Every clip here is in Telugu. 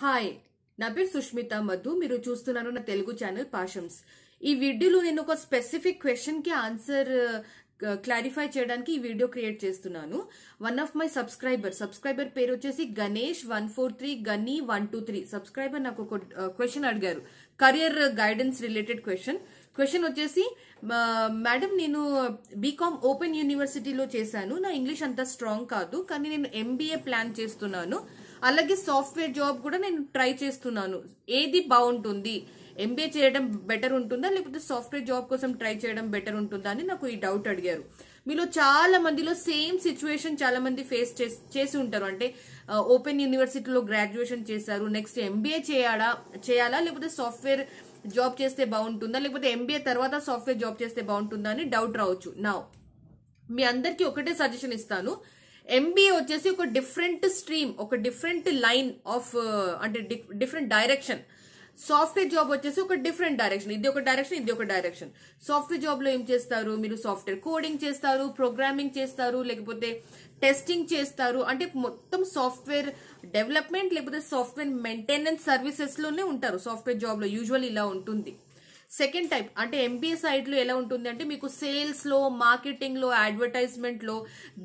హాయ్ నా పేరు సుష్మిత మధు మీరు చూస్తున్నాను నా తెలుగు ఛానల్ పాషమ్స్ ఈ వీడియోలో నేను ఒక స్పెసిఫిక్ క్వశ్చన్ కి ఆన్సర్ క్లారిఫై చేయడానికి ఈ వీడియో క్రియేట్ చేస్తున్నాను one of my subscriber subscriber పేరు వచ్చేసి Ganesh one four three Gani one two three subscriber నాకు ఒక క్వశ్చన్ అడిగారు career guidance related question question వచ్చేసి మేడం నేను బీకామ్ ఓపెన్ యూనివర్సిటీలో చేశాను నా ఇంగ్లీష్ అంత స్ట్రాంగ్ కాదు కానీ నేను ఎంబీఏ ప్లాన్ చేస్తున్నాను అలాగే సాఫ్ట్వేర్ జాబ్ కూడా నేను ట్రై చేస్తున్నాను ఏది బాగుంటుంది ఎంబీఏ చేయడం బెటర్ ఉంటుందా లేకపోతే సాఫ్ట్వేర్ జాబ్ కోసం ట్రై చేయడం బెటర్ ఉంటుందా అని నాకు ఈ డౌట్ అడిగారు మీలో చాలా మందిలో సేమ్ సిచ్యువేషన్ చాలా మంది ఫేస్ చేసి ఉంటారు అంటే ఓపెన్ యూనివర్సిటీలో గ్రాడ్యుయేషన్ చేశారు నెక్స్ట్ ఎంబీఏ చేయాలా చేయాలా లేకపోతే సాఫ్ట్వేర్ జాబ్ చేస్తే బాగుంటుందా లేకపోతే ఎంబీఏ తర్వాత సాఫ్ట్వేర్ జాబ్ చేస్తే బాగుంటుందా అని డౌట్ రావచ్చు నా మీ అందరికీ ఒకటే సజెషన్ ఇస్తాను ఎంబీఏ వచ్చేసి ఒక డిఫరెంట్ స్ట్రీమ్ ఒక డిఫరెంట్ లైన్ ఆఫ్ అంటే డిఫరెంట్ డైరెక్షన్ సాఫ్ట్వేర్ జాబ్ వచ్చేసి ఒక డిఫరెంట్ డైరెక్షన్ ఇది ఒక డైరెక్షన్ ఇది ఒక డైరెక్షన్ సాఫ్ట్వేర్ జాబ్ లో ఏం చేస్తారు మీరు సాఫ్ట్వేర్ కోడింగ్ చేస్తారు ప్రోగ్రామింగ్ చేస్తారు లేకపోతే టెస్టింగ్ చేస్తారు అంటే మొత్తం సాఫ్ట్వేర్ డెవలప్మెంట్ లేకపోతే సాఫ్ట్వేర్ మెయింటెనెన్స్ సర్వీసెస్ లోనే ఉంటారు సాఫ్ట్వేర్ జాబ్ లో యూజువల్ ఇలా ఉంటుంది సెకండ్ టైప్ అంటే ఎంబీఏ సైడ్లో ఎలా ఉంటుంది అంటే మీకు సేల్స్లో మార్కెటింగ్లో అడ్వర్టైజ్మెంట్లో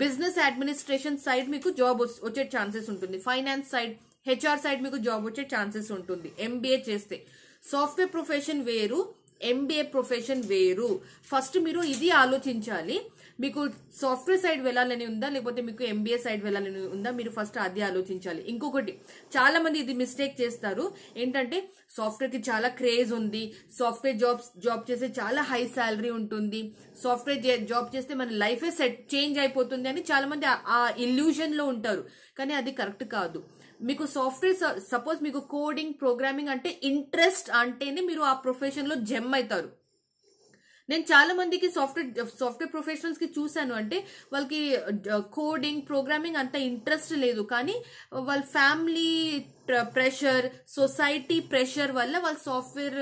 బిజినెస్ అడ్మినిస్ట్రేషన్ సైడ్ మీకు జాబ్ వచ్చే ఛాన్సెస్ ఉంటుంది ఫైనాన్స్ సైడ్ హెచ్ఆర్ సైడ్ మీకు జాబ్ వచ్చే ఛాన్సెస్ ఉంటుంది ఎంబీఏ చేస్తే సాఫ్ట్వేర్ ప్రొఫెషన్ వేరు ఎంబీఏ ప్రొఫెషన్ వేరు ఫస్ట్ మీరు ఇది ఆలోచించాలి మీకు సాఫ్ట్వేర్ సైడ్ వెళ్ళాలని ఉందా లేకపోతే మీకు ఎంబీఏ సైడ్ వెళ్ళాలని ఉందా మీరు ఫస్ట్ అది ఆలోచించాలి ఇంకొకటి చాలా మంది ఇది మిస్టేక్ చేస్తారు ఏంటంటే సాఫ్ట్వేర్ కి చాలా క్రేజ్ ఉంది సాఫ్ట్వేర్ జాబ్స్ జాబ్ చేస్తే చాలా హై శాలరీ ఉంటుంది సాఫ్ట్వేర్ జాబ్ చేస్తే మన లైఫే సెట్ చేంజ్ అయిపోతుంది అని చాలా మంది ఆ ఇల్యూజన్ లో ఉంటారు కానీ అది కరెక్ట్ కాదు మీకు సాఫ్ట్వేర్ సపోజ్ మీకు కోడింగ్ ప్రోగ్రామింగ్ అంటే ఇంట్రెస్ట్ అంటేనే మీరు ఆ ప్రొఫెషన్లో జమ్ అవుతారు నేను చాలా మందికి సాఫ్ట్వేర్ సాఫ్ట్వేర్ ప్రొఫెషనల్స్ కి చూశాను అంటే వాళ్ళకి కోడింగ్ ప్రోగ్రామింగ్ అంత ఇంట్రెస్ట్ లేదు కానీ వాళ్ళ ఫ్యామిలీ ప్రెషర్ సొసైటీ ప్రెషర్ వల్ల వాళ్ళు సాఫ్ట్వేర్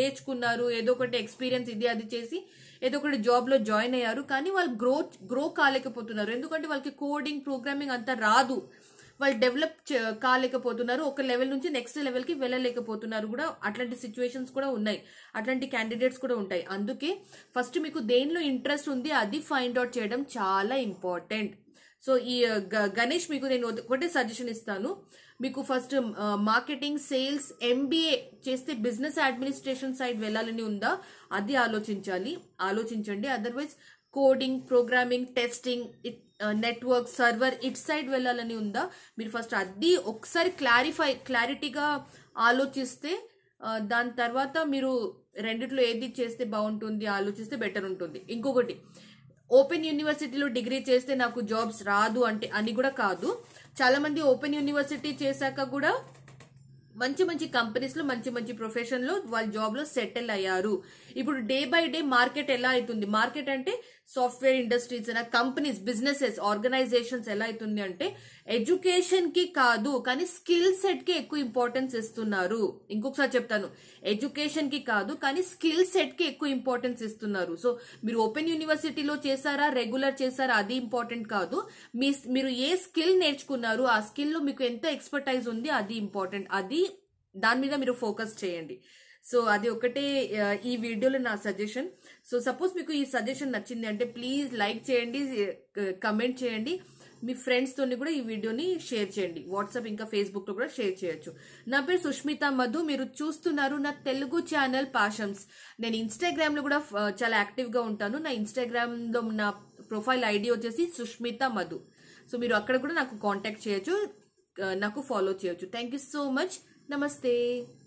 నేర్చుకున్నారు ఏదో ఒకటి ఎక్స్పీరియన్స్ ఇది అది చేసి ఏదో ఒకటి జాబ్లో జాయిన్ అయ్యారు కానీ వాళ్ళు గ్రో గ్రో కాలేకపోతున్నారు ఎందుకంటే వాళ్ళకి కోడింగ్ ప్రోగ్రామింగ్ అంత రాదు వాళ్ళు డెవలప్ కాలేకపోతున్నారు ఒక లెవెల్ నుంచి నెక్స్ట్ లెవెల్కి వెళ్ళలేకపోతున్నారు కూడా అట్లాంటి సిచ్యువేషన్స్ కూడా ఉన్నాయి అట్లాంటి క్యాండిడేట్స్ కూడా ఉంటాయి అందుకే ఫస్ట్ మీకు దేనిలో ఇంట్రెస్ట్ ఉంది అది ఫైండ్ అవుట్ చేయడం చాలా ఇంపార్టెంట్ సో ఈ uh, గణేష్ మీకు నేను ఒకటే సజెషన్ ఇస్తాను మీకు ఫస్ట్ మార్కెటింగ్ సేల్స్ ఎంబీఏ చేస్తే బిజినెస్ అడ్మినిస్ట్రేషన్ సైడ్ వెళ్ళాలని ఉందా అది ఆలోచించాలి ఆలోచించండి otherwise coding programming testing network server it side వెళ్ళాలని ఉందా మీరు ఫస్ట్ అది ఒకసారి క్లారిఫై క్లారిటీగా ఆలోచిస్తే దాని తర్వాత మీరు రెండిట్లో ఏది చేస్తే బాగుంటుంది ఆలోచిస్తే బెటర్ ఉంటుంది ఇంకొకటి ఓపెన్ యూనివర్సిటీలో డిగ్రీ చేస్తే నాకు జాబ్స్ రాదు అంటే అని కూడా కాదు చాలామంది ఓపెన్ యూనివర్సిటీ చేశాక కూడా మంచి మంచి కంపెనీస్ లో మంచి మంచి ప్రొఫెషన్ లో వాళ్ళ జాబ్ లో సెటిల్ అయ్యారు ఇప్పుడు డే బై డే మార్కెట్ ఎలా అవుతుంది మార్కెట్ అంటే సాఫ్ట్వేర్ ఇండస్ట్రీస్ అయినా కంపెనీస్ బిజినెసెస్ ఆర్గనైజేషన్స్ ఎలా అవుతుంది అంటే ఎడ్యుకేషన్ కి కాదు కానీ స్కిల్ సెట్ కి ఎక్కువ ఇంపార్టెన్స్ ఇస్తున్నారు ఇంకొకసారి చెప్తాను ఎడ్యుకేషన్ కి కాదు కానీ స్కిల్ సెట్ కి ఎక్కువ ఇంపార్టెన్స్ ఇస్తున్నారు సో మీరు ఓపెన్ యూనివర్సిటీలో చేశారా రెగ్యులర్ చేశారా అది ఇంపార్టెంట్ కాదు మీ మీరు ఏ స్కిల్ నేర్చుకున్నారు ఆ స్కిల్ లో మీకు ఎంత ఎక్స్పర్టైజ్ ఉంది అది ఇంపార్టెంట్ అది దాని మీద మీరు ఫోకస్ చేయండి సో అది ఒకటే uh, ఈ వీడియోలో నా సజెషన్ సో సపోజ్ మీకు ఈ సజెషన్ నచ్చింది అంటే ప్లీజ్ లైక్ చేయండి కమెంట్ uh, చేయండి మీ ఫ్రెండ్స్తోని కూడా ఈ వీడియోని షేర్ చేయండి వాట్సాప్ ఇంకా ఫేస్బుక్లో కూడా షేర్ చేయొచ్చు నా పేరు సుష్మిత మధు మీరు చూస్తున్నారు నా తెలుగు ఛానల్ పాషమ్స్ నేను ఇన్స్టాగ్రామ్లో కూడా uh, చాలా యాక్టివ్గా ఉంటాను నా ఇన్స్టాగ్రామ్లో నా ప్రొఫైల్ ఐడి వచ్చేసి సుష్మిత మధు సో మీరు అక్కడ కూడా నాకు కాంటాక్ట్ చేయొచ్చు నాకు ఫాలో చేయొచ్చు థ్యాంక్ సో మచ్ नमस्ते